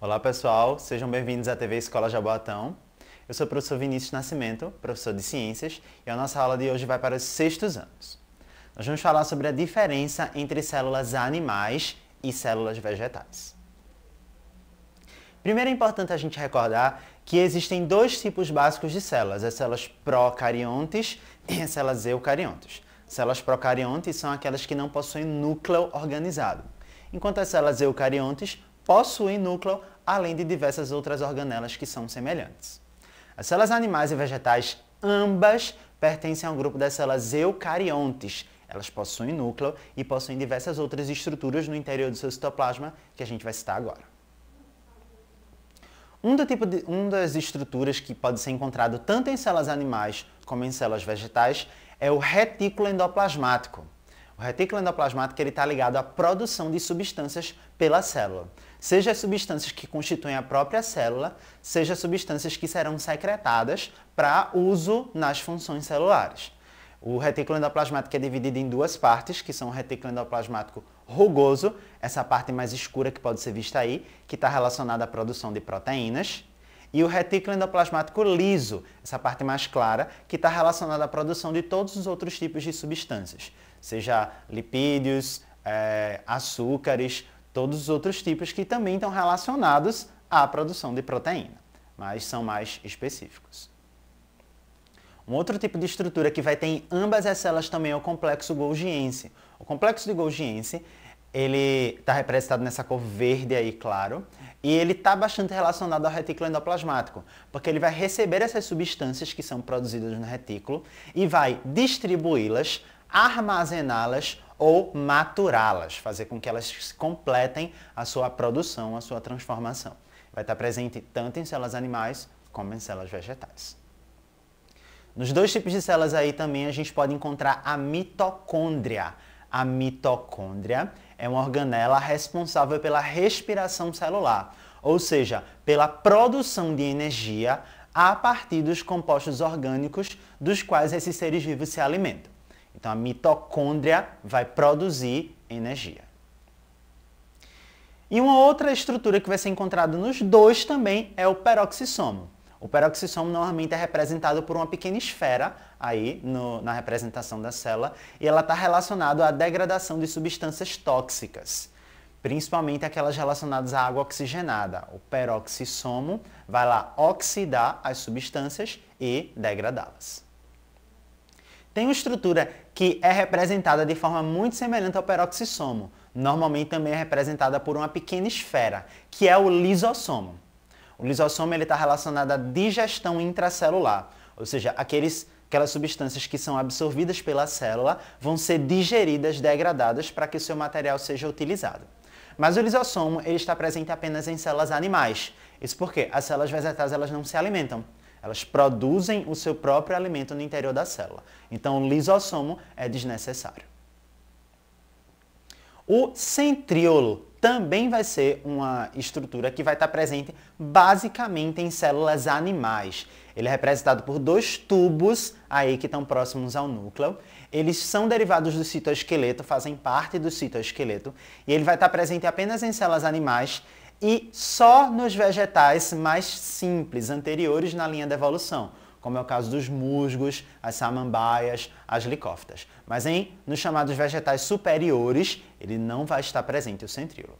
Olá pessoal, sejam bem-vindos à TV Escola Jaboatão. Eu sou o professor Vinícius Nascimento, professor de Ciências, e a nossa aula de hoje vai para os sextos anos. Nós vamos falar sobre a diferença entre células animais e células vegetais. Primeiro é importante a gente recordar que existem dois tipos básicos de células, as células procariontes e as células eucariontes. Células procariontes são aquelas que não possuem núcleo organizado, enquanto as células eucariontes possuem núcleo além de diversas outras organelas que são semelhantes. As células animais e vegetais, ambas, pertencem ao grupo das células eucariontes. Elas possuem núcleo e possuem diversas outras estruturas no interior do seu citoplasma, que a gente vai citar agora. Um, do tipo de, das estruturas que pode ser encontrado tanto em células animais como em células vegetais é o retículo endoplasmático. O retículo endoplasmático está ligado à produção de substâncias pela célula seja substâncias que constituem a própria célula, seja substâncias que serão secretadas para uso nas funções celulares. O retículo endoplasmático é dividido em duas partes, que são o retículo endoplasmático rugoso, essa parte mais escura que pode ser vista aí, que está relacionada à produção de proteínas, e o retículo endoplasmático liso, essa parte mais clara, que está relacionada à produção de todos os outros tipos de substâncias, seja lipídios, é, açúcares, todos os outros tipos que também estão relacionados à produção de proteína, mas são mais específicos. Um outro tipo de estrutura que vai ter em ambas as células também é o complexo Golgiense. O complexo de Golgiense, ele está representado nessa cor verde aí, claro, e ele está bastante relacionado ao retículo endoplasmático, porque ele vai receber essas substâncias que são produzidas no retículo e vai distribuí-las armazená-las ou maturá-las, fazer com que elas completem a sua produção, a sua transformação. Vai estar presente tanto em células animais como em células vegetais. Nos dois tipos de células aí também a gente pode encontrar a mitocôndria. A mitocôndria é uma organela responsável pela respiração celular, ou seja, pela produção de energia a partir dos compostos orgânicos dos quais esses seres vivos se alimentam. Então a mitocôndria vai produzir energia. E uma outra estrutura que vai ser encontrada nos dois também é o peroxissomo. O peroxissomo normalmente é representado por uma pequena esfera aí no, na representação da célula e ela está relacionada à degradação de substâncias tóxicas, principalmente aquelas relacionadas à água oxigenada. O peroxissomo vai lá oxidar as substâncias e degradá-las tem uma estrutura que é representada de forma muito semelhante ao peroxissomo. Normalmente também é representada por uma pequena esfera, que é o lisossomo. O lisossomo está relacionado à digestão intracelular, ou seja, aqueles aquelas substâncias que são absorvidas pela célula vão ser digeridas, degradadas para que o seu material seja utilizado. Mas o lisossomo ele está presente apenas em células animais. Isso porque as células vegetais elas não se alimentam. Elas produzem o seu próprio alimento no interior da célula. Então, o lisossomo é desnecessário. O centríolo também vai ser uma estrutura que vai estar presente basicamente em células animais. Ele é representado por dois tubos aí que estão próximos ao núcleo. Eles são derivados do citoesqueleto, fazem parte do citoesqueleto, e ele vai estar presente apenas em células animais e só nos vegetais mais simples, anteriores na linha da evolução, como é o caso dos musgos, as samambaias, as licófitas. Mas em, nos chamados vegetais superiores, ele não vai estar presente, o centríolo.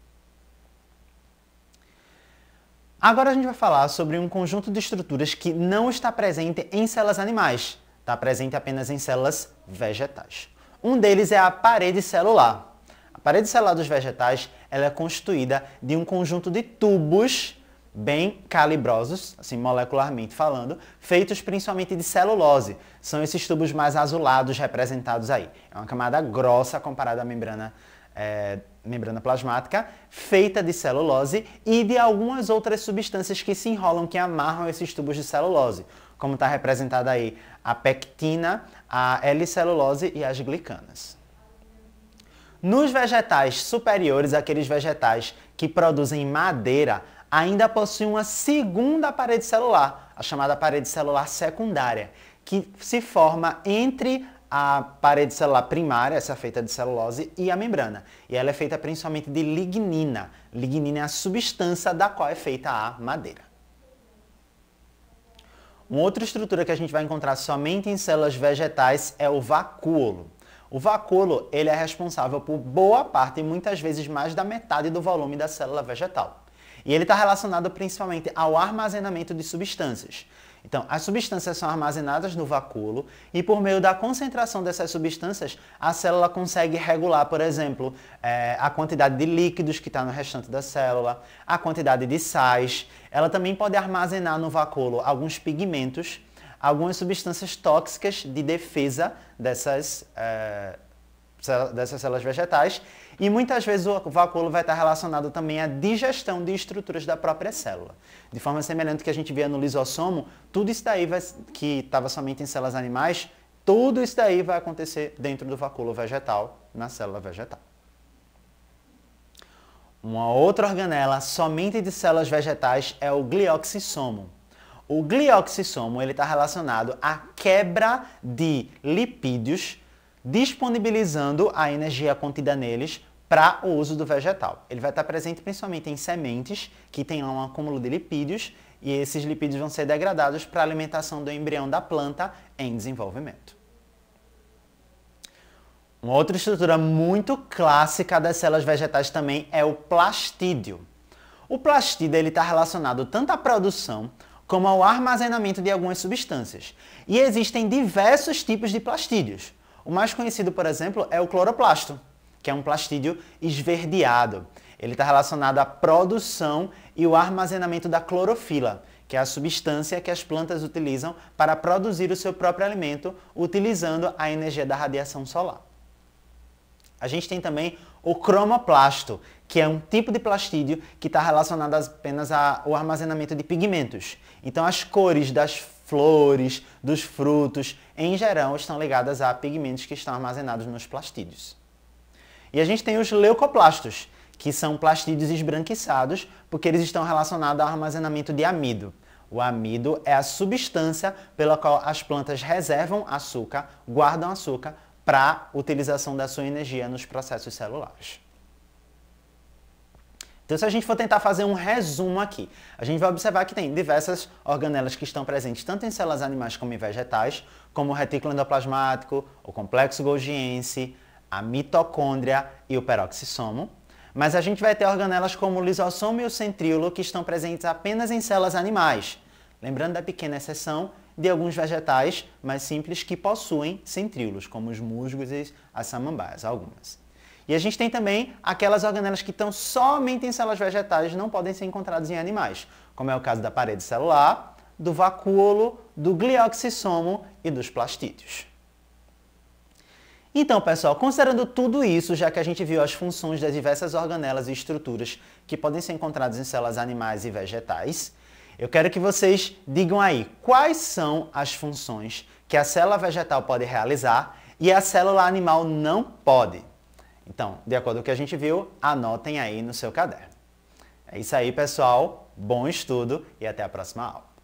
Agora a gente vai falar sobre um conjunto de estruturas que não está presente em células animais, está presente apenas em células vegetais. Um deles é a parede celular. A parede celular dos vegetais ela é constituída de um conjunto de tubos bem calibrosos, assim molecularmente falando, feitos principalmente de celulose. São esses tubos mais azulados representados aí. É uma camada grossa comparada à membrana é, membrana plasmática, feita de celulose e de algumas outras substâncias que se enrolam, que amarram esses tubos de celulose, como está representada aí a pectina, a L-celulose e as glicanas. Nos vegetais superiores, aqueles vegetais que produzem madeira, ainda possuem uma segunda parede celular, a chamada parede celular secundária, que se forma entre a parede celular primária, essa é feita de celulose, e a membrana. E ela é feita principalmente de lignina. Lignina é a substância da qual é feita a madeira. Uma outra estrutura que a gente vai encontrar somente em células vegetais é o vacúolo. O vacúolo ele é responsável por boa parte e muitas vezes mais da metade do volume da célula vegetal. E ele está relacionado principalmente ao armazenamento de substâncias. Então, as substâncias são armazenadas no vacúolo e, por meio da concentração dessas substâncias, a célula consegue regular, por exemplo, é, a quantidade de líquidos que está no restante da célula, a quantidade de sais. Ela também pode armazenar no vacúolo alguns pigmentos algumas substâncias tóxicas de defesa dessas, é, dessas células vegetais. E muitas vezes o vacúolo vai estar relacionado também à digestão de estruturas da própria célula. De forma semelhante que a gente via no lisossomo, tudo isso daí vai, que estava somente em células animais, tudo isso daí vai acontecer dentro do vacúolo vegetal, na célula vegetal. Uma outra organela somente de células vegetais é o glioxissomo. O glioxissomo está relacionado à quebra de lipídios, disponibilizando a energia contida neles para o uso do vegetal. Ele vai estar tá presente principalmente em sementes, que tem um acúmulo de lipídios, e esses lipídios vão ser degradados para a alimentação do embrião da planta em desenvolvimento. Uma outra estrutura muito clássica das células vegetais também é o plastídeo. O plastídeo está relacionado tanto à produção como ao armazenamento de algumas substâncias. E existem diversos tipos de plastídeos. O mais conhecido, por exemplo, é o cloroplasto, que é um plastídeo esverdeado. Ele está relacionado à produção e o armazenamento da clorofila, que é a substância que as plantas utilizam para produzir o seu próprio alimento, utilizando a energia da radiação solar. A gente tem também o cromoplasto, que é um tipo de plastídeo que está relacionado apenas ao armazenamento de pigmentos. Então as cores das flores, dos frutos, em geral, estão ligadas a pigmentos que estão armazenados nos plastídeos. E a gente tem os leucoplastos, que são plastídeos esbranquiçados, porque eles estão relacionados ao armazenamento de amido. O amido é a substância pela qual as plantas reservam açúcar, guardam açúcar para utilização da sua energia nos processos celulares. Então, se a gente for tentar fazer um resumo aqui, a gente vai observar que tem diversas organelas que estão presentes tanto em células animais como em vegetais, como o retículo endoplasmático, o complexo golgiense, a mitocôndria e o peroxissomo. Mas a gente vai ter organelas como o lisossomo e o centríolo que estão presentes apenas em células animais. Lembrando da pequena exceção de alguns vegetais mais simples que possuem centríolos, como os musgos e as samambaias, algumas. E a gente tem também aquelas organelas que estão somente em células vegetais, não podem ser encontradas em animais, como é o caso da parede celular, do vacúolo, do glioxissomo e dos plastídeos. Então, pessoal, considerando tudo isso, já que a gente viu as funções das diversas organelas e estruturas que podem ser encontradas em células animais e vegetais, eu quero que vocês digam aí quais são as funções que a célula vegetal pode realizar e a célula animal não pode. Então, de acordo com o que a gente viu, anotem aí no seu caderno. É isso aí, pessoal. Bom estudo e até a próxima aula.